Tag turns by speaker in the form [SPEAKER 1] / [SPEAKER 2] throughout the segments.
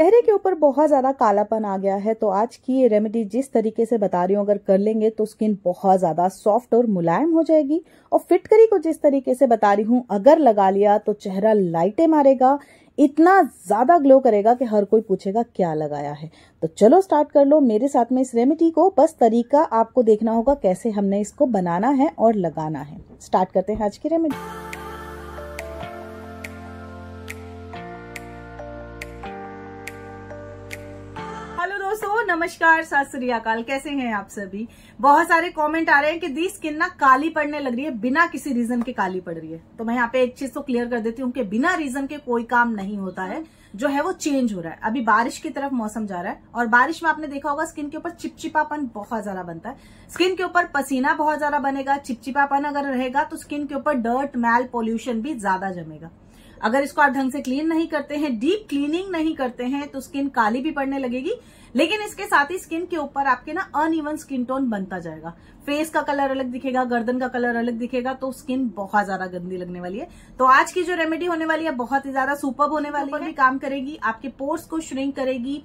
[SPEAKER 1] चेहरे के ऊपर बहुत ज्यादा कालापन आ गया है तो आज की ये रेमेडी जिस तरीके से बता रही हूँ अगर कर लेंगे तो स्किन बहुत ज्यादा सॉफ्ट और मुलायम हो जाएगी और फिटकरी को जिस तरीके से बता रही हूँ अगर लगा लिया तो चेहरा लाइटें मारेगा इतना ज्यादा ग्लो करेगा कि हर कोई पूछेगा क्या लगाया है तो चलो स्टार्ट कर लो मेरे साथ में इस रेमेडी को बस तरीका आपको देखना होगा कैसे हमने इसको बनाना है और लगाना है स्टार्ट करते हैं आज की रेमेडी नमस्कार श्री अकाल कैसे हैं आप सभी बहुत सारे कमेंट आ रहे हैं कि दी स्किन ना काली पड़ने लग रही है बिना किसी रीजन के काली पड़ रही है तो मैं यहाँ पे एक चीज तो क्लियर कर देती हूँ कि बिना रीजन के कोई काम नहीं होता है जो है वो चेंज हो रहा है अभी बारिश की तरफ मौसम जा रहा है और बारिश में आपने देखा होगा स्किन के ऊपर चिपचिपापन बहुत ज्यादा बनता है स्किन के ऊपर पसीना बहुत ज्यादा बनेगा चिपचिपापन अगर रहेगा तो स्किन के ऊपर डर्ट मैल पॉल्यूशन भी ज्यादा जमेगा अगर इसको आप ढंग से क्लीन नहीं करते हैं डीप क्लीनिंग नहीं करते हैं तो स्किन काली भी पड़ने लगेगी लेकिन इसके साथ ही स्किन के ऊपर आपके ना अनइवन स्किन टोन बनता जाएगा फेस का कलर अलग दिखेगा गर्दन का कलर अलग दिखेगा तो स्किन बहुत ज्यादा गंदी लगने वाली है तो आज की जो रेमेडी होने वाली है बहुत ही ज्यादा सुपर होने वाली है भी काम करेगी आपके पोर्स को श्रिंक करेगी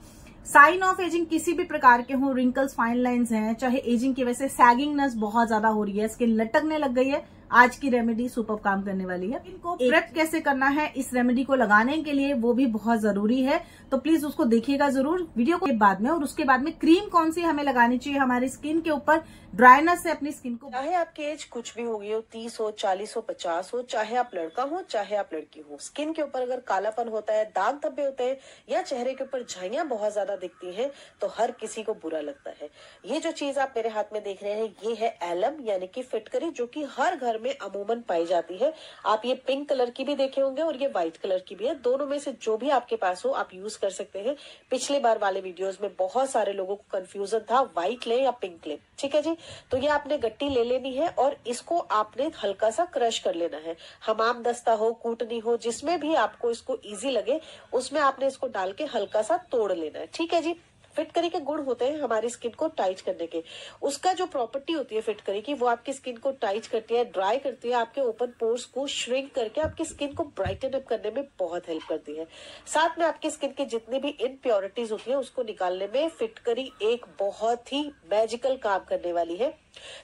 [SPEAKER 1] साइन ऑफ एजिंग किसी भी प्रकार के हों रिंकल्स फाइन लाइन्स हैं चाहे एजिंग की वजह से सैगिंगनेस बहुत ज्यादा हो रही है स्किन लटकने लग गई है आज की रेमेडी सुपर काम करने वाली है इनको प्रेप कैसे करना है इस रेमेडी को लगाने के लिए वो भी बहुत जरूरी है तो प्लीज उसको देखिएगा जरूर वीडियो को बाद में और उसके बाद में क्रीम कौन सी हमें लगानी चाहिए हमारी स्किन के ऊपर ड्राइनेस से अपनी स्किन को चाहे आपकी एज कुछ भी होगी हो तीस हो चालीस हो पचास हो चाहे आप लड़का हो चाहे आप लड़की हो स्किन के ऊपर अगर कालापन होता है दाग धब्बे होते हैं या चेहरे के ऊपर झाइया बहुत ज्यादा दिखती है तो हर किसी को बुरा लगता है ये जो चीज आप मेरे हाथ में देख रहे हैं ये है एलम यानी कि फिटकरी जो की हर घर में अमूमन पाई जाती है आप ये पिंक कलर की भी देखे होंगे और ये व्हाइट कलर की भी है दोनों में से जो भी आपके पास हो आप यूज कर सकते हैं पिछले बार वाले वीडियोस में बहुत सारे लोगों को कंफ्यूजन था व्हाइट ले या पिंक ले ठीक है जी तो ये आपने गट्टी ले लेनी है और इसको आपने हल्का सा क्रश कर लेना है हमाम दस्ता हो कूटनी हो जिसमें भी आपको इसको इजी लगे उसमें आपने इसको डाल के हल्का सा तोड़ लेना है ठीक है जी फिटकरी के गुण होते हैं हमारी स्किन को टाइट करने के उसका जो प्रॉपर्टी होती है फिटकरी की वो आपकी स्किन को टाइट करती है ड्राई करती है आपके ओपन पोर्स को श्रिंक करके आपकी स्किन को ब्राइटन अप करने में बहुत हेल्प करती है साथ में आपकी स्किन की जितनी भी इनप्योरिटीज होती है उसको निकालने में फिटकरी एक बहुत ही मैजिकल काम करने वाली है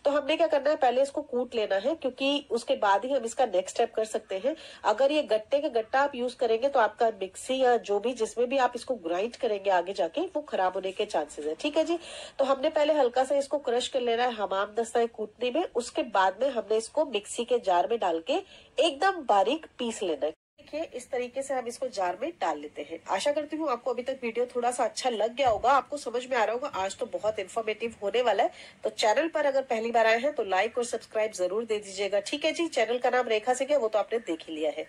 [SPEAKER 1] तो हमने क्या करना है पहले इसको कूट लेना है क्योंकि उसके बाद ही हम इसका नेक्स्ट स्टेप कर सकते हैं अगर ये गट्टे का गट्टा आप यूज करेंगे तो आपका मिक्सी या जो भी जिसमें भी आप इसको ग्राइंड करेंगे आगे जाके वो खराब होने के चांसेस है ठीक है जी तो हमने पहले हल्का सा इसको क्रश कर लेना है हमाम दस्ता है कूटने में उसके बाद में हमने इसको मिक्सी के जार में डाल के एकदम बारीक पीस लेना है देखिए इस तरीके से हम इसको जार में डाल लेते हैं आशा करती हूँ आपको अभी तक वीडियो थोड़ा सा अच्छा लग गया होगा आपको समझ में आ रहा होगा आज तो बहुत इन्फॉर्मेटिव होने वाला है तो चैनल पर अगर पहली बार आए हैं तो लाइक और सब्सक्राइब जरूर दे दीजिएगा ठीक है जी चैनल का नाम रेखा से क्या वो तो आपने देख ही लिया है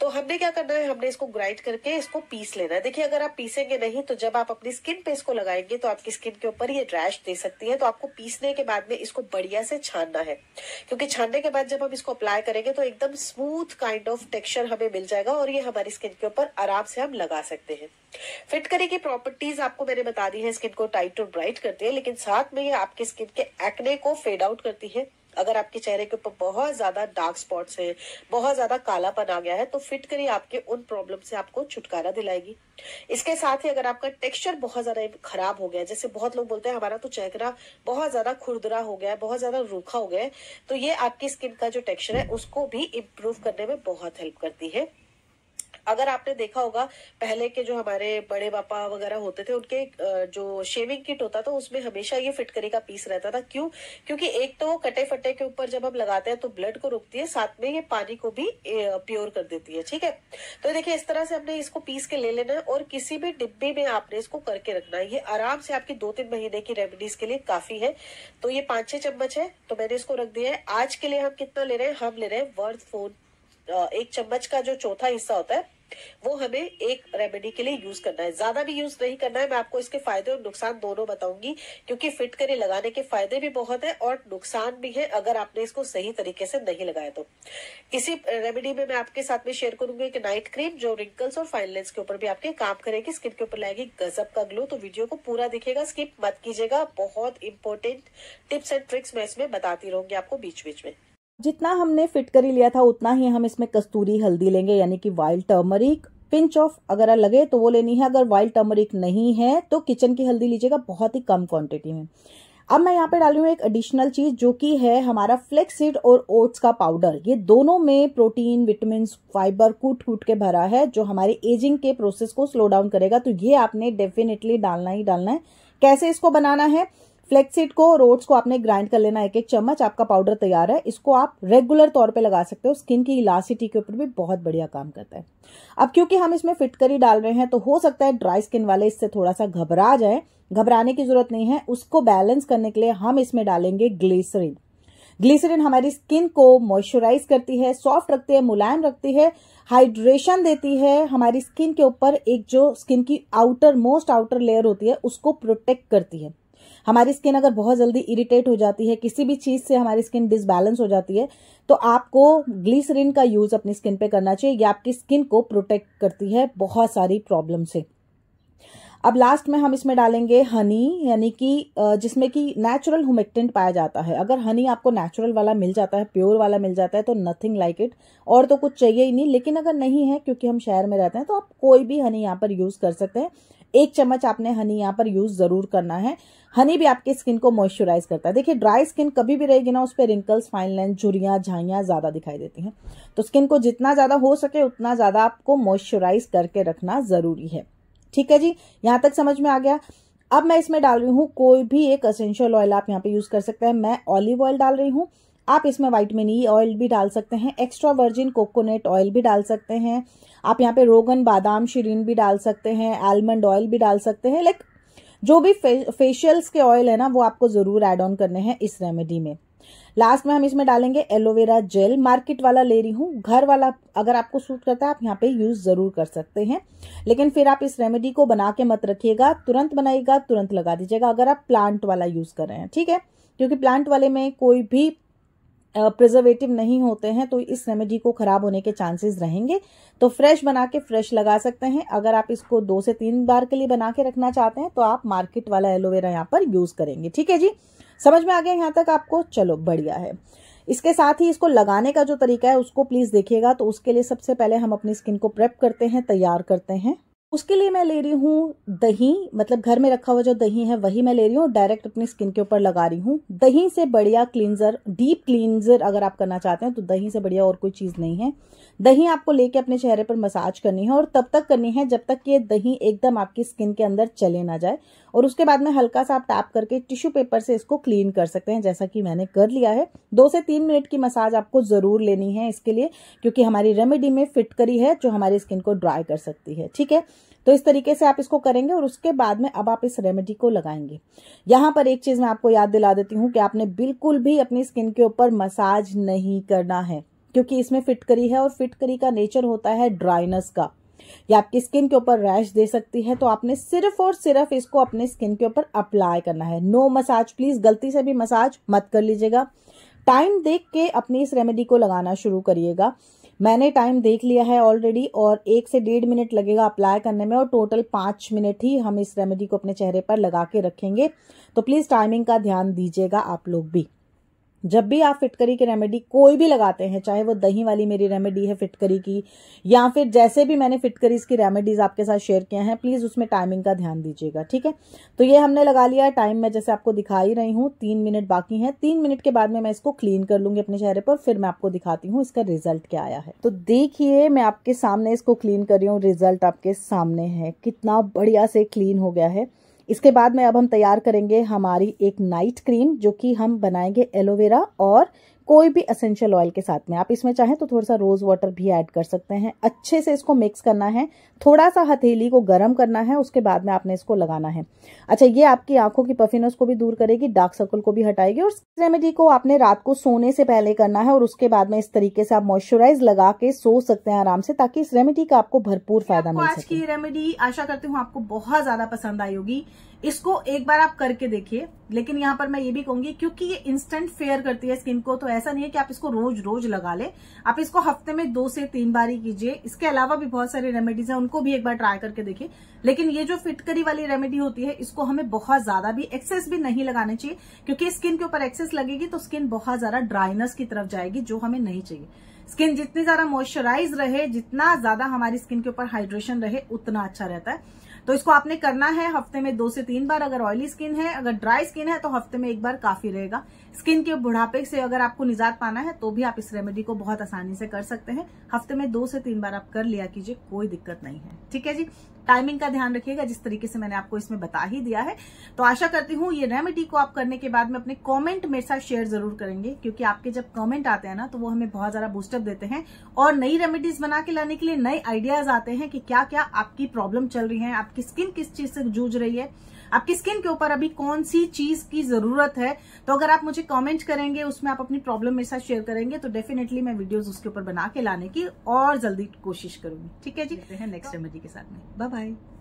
[SPEAKER 1] तो हमने क्या करना है हमने इसको ग्राइंड करके इसको पीस लेना है देखिए अगर आप पीसेंगे नहीं तो जब आप अपनी स्किन पे इसको लगाएंगे तो आपकी स्किन के ऊपर ये रैश दे सकती है तो आपको पीसने के बाद में इसको बढ़िया से छानना है क्योंकि छानने के बाद जब हम इसको अप्लाई करेंगे तो एकदम स्मूथ काइंड ऑफ टेक्सचर हमें मिल जाएगा और ये हमारी स्किन के ऊपर आराम से हम लगा सकते हैं फिट करने की प्रॉपर्टीज आपको मैंने बता दी है स्किन को टाइट और ब्राइट करती है लेकिन साथ में ये आपकी स्किन के एक्ने को फेड आउट करती है अगर आपके चेहरे के ऊपर बहुत ज्यादा डार्क स्पॉट्स हैं बहुत ज्यादा कालापन आ गया है तो फिट करिए आपके उन प्रॉब्लम से आपको छुटकारा दिलाएगी इसके साथ ही अगर आपका टेक्सचर बहुत ज्यादा खराब हो गया जैसे बहुत लोग बोलते हैं हमारा तो चेहरा बहुत ज्यादा खुरदरा हो गया है बहुत ज्यादा रूखा हो गया है तो ये आपकी स्किन का जो टेक्सचर है उसको भी इम्प्रूव करने में बहुत हेल्प करती है अगर आपने देखा होगा पहले के जो हमारे बड़े पापा वगैरह होते थे उनके जो शेविंग किट होता था उसमें हमेशा ये फिटकरी का पीस रहता था क्यों क्योंकि एक तो कटे फटे के ऊपर जब हम लगाते हैं तो ब्लड को रोकती है साथ में ये पानी को भी प्योर कर देती है ठीक है तो देखिए इस तरह से हमने इसको पीस के ले लेना है और किसी भी डिब्बे में आपने इसको करके रखना है ये आराम से आपकी दो तीन महीने की रेमेडीज के लिए काफी है तो ये पांच छह चम्मच है तो मैंने इसको रख दिया है आज के लिए हम कितना ले रहे हैं हम ले रहे हैं वर्थ फोन एक चम्मच का जो चौथा हिस्सा होता है वो हमें एक रेमेडी के लिए यूज करना है ज्यादा भी यूज नहीं करना है मैं आपको इसके फायदे और नुकसान दोनों बताऊंगी क्योंकि फिट करे लगाने के फायदे भी बहुत है और नुकसान भी है अगर आपने इसको सही तरीके से नहीं लगाया तो इसी रेमेडी में मैं आपके साथ में शेयर करूंगी एक नाइट क्रीम जो रिंकल्स और फाइनलेंस के ऊपर भी आपके काम करेगी स्किन के ऊपर लाएगी गजब का ग्लो तो वीडियो को पूरा दिखेगा स्किप मत कीजिएगा बहुत इंपॉर्टेंट टिप्स एंड ट्रिक्स मैं इसमें बताती रहूंगी आपको बीच बीच में जितना हमने फिट करी लिया था उतना ही हम इसमें कस्तूरी हल्दी लेंगे यानी कि वाइल्ड टर्मरिक पिंच ऑफ अगर लगे तो वो लेनी है अगर वाइल्ड टर्मरिक नहीं है तो किचन की हल्दी लीजिएगा बहुत ही कम क्वांटिटी में अब मैं यहाँ पे डाली हूँ एक एडिशनल चीज जो कि है हमारा फ्लेक्सिड और ओट्स का पाउडर ये दोनों में प्रोटीन विटामिन फाइबर कूट कूट के भरा है जो हमारे एजिंग के प्रोसेस को स्लो डाउन करेगा तो ये आपने डेफिनेटली डालना ही डालना है कैसे इसको बनाना है फ्लेक्सीड को और ओट्स को आपने ग्राइंड कर लेना एक एक चम्मच आपका पाउडर तैयार है इसको आप रेगुलर तौर पे लगा सकते हो स्किन की इलासिटी के ऊपर भी बहुत बढ़िया काम करता है अब क्योंकि हम इसमें फिटकरी डाल रहे हैं तो हो सकता है ड्राई स्किन वाले इससे थोड़ा सा घबरा जाए घबराने की जरूरत नहीं है उसको बैलेंस करने के लिए हम इसमें डालेंगे ग्लीसरिन ग्लीसरिन हमारी स्किन को मॉइस्चराइज करती है सॉफ्ट रखती है मुलायम रखती है हाइड्रेशन देती है हमारी स्किन के ऊपर एक जो स्किन की आउटर मोस्ट आउटर लेयर होती है उसको प्रोटेक्ट करती है हमारी स्किन अगर बहुत जल्दी इरिटेट हो जाती है किसी भी चीज़ से हमारी स्किन डिसबैलेंस हो जाती है तो आपको ग्लिसरिन का यूज़ अपनी स्किन पे करना चाहिए ये आपकी स्किन को प्रोटेक्ट करती है बहुत सारी प्रॉब्लम से अब लास्ट में हम इसमें डालेंगे हनी यानी कि जिसमें कि नेचुरल हुमेक्टेंट पाया जाता है अगर हनी आपको नेचुरल वाला मिल जाता है प्योर वाला मिल जाता है तो नथिंग लाइक इट और तो कुछ चाहिए ही नहीं लेकिन अगर नहीं है क्योंकि हम शहर में रहते हैं तो आप कोई भी हनी यहाँ पर यूज़ कर सकते हैं एक चम्मच आपने हनी यहाँ पर यूज जरूर करना है हनी भी आपकी स्किन को मॉइस्चराइज करता है देखिए ड्राई स्किन कभी भी रहेगी ना उस पर रिंकल्स फाइन लाइन झुरियाँ झाइयाँ ज़्यादा दिखाई देती हैं तो स्किन को जितना ज़्यादा हो सके उतना ज़्यादा आपको मॉइस्चराइज करके रखना ज़रूरी है ठीक है जी यहाँ तक समझ में आ गया अब मैं इसमें डाल रही हूँ कोई भी एक असेंशियल ऑयल आप यहाँ पे यूज़ कर सकते हैं मैं ऑलिव ऑयल डाल रही हूँ आप इसमें वाइटमिन ई ऑयल भी डाल सकते हैं एक्स्ट्रा वर्जिन कोकोनट ऑयल भी डाल सकते हैं आप यहाँ पे रोगन बादाम शरीन भी डाल सकते हैं आलमंड ऑयल भी डाल सकते हैं लाइक जो भी फे, फेशियल्स के ऑयल है ना वो आपको ज़रूर एड ऑन करने हैं इस रेमेडी में लास्ट में हम इसमें डालेंगे एलोवेरा जेल मार्केट वाला ले रही हूँ घर वाला अगर आपको सूट करता है आप यहाँ पे यूज़ ज़रूर कर सकते हैं लेकिन फिर आप इस रेमेडी को बना के मत रखिएगा तुरंत बनाइएगा तुरंत लगा दीजिएगा अगर आप प्लांट वाला यूज़ कर रहे हैं ठीक है क्योंकि प्लांट वाले में कोई भी प्रिजर्वेटिव नहीं होते हैं तो इस रेमेडी को ख़राब होने के चांसेस रहेंगे तो फ्रेश बना के फ्रेश लगा सकते हैं अगर आप इसको दो से तीन बार के लिए बना के रखना चाहते हैं तो आप मार्केट वाला एलोवेरा यहाँ पर यूज़ करेंगे ठीक है जी समझ में आ गया यहाँ तक आपको चलो बढ़िया है इसके साथ ही इसको लगाने का जो तरीका है उसको प्लीज़ देखिएगा तो उसके लिए सबसे पहले हम अपनी स्किन को प्रेप करते हैं तैयार करते हैं उसके लिए मैं ले रही हूँ दही मतलब घर में रखा हुआ जो दही है वही मैं ले रही हूँ डायरेक्ट अपनी स्किन के ऊपर लगा रही हूँ दही से बढ़िया क्लींजर डीप क्लींजर अगर आप करना चाहते हैं तो दही से बढ़िया और कोई चीज़ नहीं है दही आपको लेके अपने चेहरे पर मसाज करनी है और तब तक करनी है जब तक ये दही एकदम आपकी स्किन के अंदर चले ना जाए और उसके बाद में हल्का सा आप टैप करके टिश्यू पेपर से इसको क्लीन कर सकते हैं जैसा कि मैंने कर लिया है दो से तीन मिनट की मसाज आपको ज़रूर लेनी है इसके लिए क्योंकि हमारी रेमेडी में फिट करी है जो हमारी स्किन को ड्राई कर सकती है ठीक है तो इस तरीके से आप इसको करेंगे और उसके बाद में अब आप इस रेमेडी को लगाएंगे यहां पर एक चीज़ मैं आपको याद दिला देती हूं कि आपने बिल्कुल भी अपनी स्किन के ऊपर मसाज नहीं करना है क्योंकि इसमें फिटकरी है और फिटकरी का नेचर होता है ड्राइनेस का या आपकी स्किन के ऊपर रैश दे सकती है तो आपने सिर्फ और सिर्फ इसको अपने स्किन के ऊपर अप्लाई करना है नो मसाज प्लीज गलती से भी मसाज मत कर लीजिएगा टाइम देख के अपनी इस रेमेडी को लगाना शुरू करिएगा मैंने टाइम देख लिया है ऑलरेडी और एक से डेढ़ मिनट लगेगा अप्लाई करने में और टोटल पाँच मिनट ही हम इस रेमेडी को अपने चेहरे पर लगा के रखेंगे तो प्लीज़ टाइमिंग का ध्यान दीजिएगा आप लोग भी जब भी आप फिटकरी की रेमेडी कोई भी लगाते हैं चाहे वो दही वाली मेरी रेमेडी है फिटकरी की या फिर जैसे भी मैंने फिटकरीज की रेमेडीज आपके साथ शेयर किया है प्लीज उसमें टाइमिंग का ध्यान दीजिएगा ठीक है तो ये हमने लगा लिया है टाइम मैं जैसे आपको दिखा ही रही हूँ तीन मिनट बाकी है तीन मिनट के बाद में मैं इसको क्लीन कर लूंगी अपने चेहरे पर फिर मैं आपको दिखाती हूँ इसका रिजल्ट क्या आया है तो देखिए मैं आपके सामने इसको क्लीन कर रही हूँ रिजल्ट आपके सामने है कितना बढ़िया से क्लीन हो गया है इसके बाद में अब हम तैयार करेंगे हमारी एक नाइट क्रीम जो कि हम बनाएंगे एलोवेरा और कोई भी असेंशियल ऑयल के साथ में आप इसमें चाहें तो थोड़ा सा रोज वाटर भी ऐड कर सकते हैं अच्छे से इसको मिक्स करना है थोड़ा सा हथेली को गर्म करना है उसके बाद में आपने इसको लगाना है अच्छा ये आपकी आंखों की पफिनस को भी दूर करेगी डार्क सर्कल को भी हटाएगी और रेमेडी को आपने रात को सोने से पहले करना है और उसके बाद में इस तरीके से आप मॉइस्चराइज लगा के सो सकते हैं आराम से ताकि इस रेमेडी का आपको भरपूर फायदा मिले आज की रेमेडी आशा करती हूँ आपको बहुत ज्यादा पसंद आई होगी इसको एक बार आप करके देखिए लेकिन यहां पर मैं ये भी कहूंगी क्योंकि ये इंस्टेंट फेयर करती है स्किन को तो ऐसा नहीं है कि आप इसको रोज रोज लगा ले आप इसको हफ्ते में दो से तीन बार ही कीजिए इसके अलावा भी बहुत सारी रेमेडीज हैं उनको भी एक बार ट्राई करके देखिए लेकिन ये जो फिटकरी वाली रेमेडी होती है इसको हमें बहुत ज्यादा भी एक्सेस भी नहीं लगाना चाहिए क्योंकि स्किन के ऊपर एक्सेस लगेगी तो स्किन बहुत ज्यादा ड्राइनेस की तरफ जाएगी जो हमें नहीं चाहिए स्किन जितनी ज्यादा मॉइस्चराइज रहे जितना ज्यादा हमारी स्किन के ऊपर हाइड्रेशन रहे उतना अच्छा रहता है तो इसको आपने करना है हफ्ते में दो से तीन बार अगर ऑयली स्किन है अगर ड्राई स्किन है तो हफ्ते में एक बार काफी रहेगा स्किन के बुढ़ापे से अगर आपको निजात पाना है तो भी आप इस रेमेडी को बहुत आसानी से कर सकते हैं हफ्ते में दो से तीन बार आप कर लिया कीजिए कोई दिक्कत नहीं है ठीक है जी टाइमिंग का ध्यान रखिएगा जिस तरीके से मैंने आपको इसमें बता ही दिया है तो आशा करती हूँ ये रेमेडी को आप करने के बाद में अपने कमेंट मेरे साथ शेयर जरूर करेंगे क्योंकि आपके जब कमेंट आते हैं ना तो वो हमें बहुत ज्यादा बूस्टअप देते हैं और नई रेमेडीज बना के लाने के लिए नए आइडियाज आते हैं कि क्या क्या आपकी प्रॉब्लम चल रही है आपकी स्किन किस चीज से जूझ रही है आपकी स्किन के ऊपर अभी कौन सी चीज की जरूरत है तो अगर आप मुझे कमेंट करेंगे उसमें आप अपनी प्रॉब्लम मेरे साथ शेयर करेंगे तो डेफिनेटली मैं वीडियोस उसके ऊपर बना के लाने की और जल्दी कोशिश करूंगी ठीक है जी नेक्स्ट टाइम तो के साथ में बाय बाय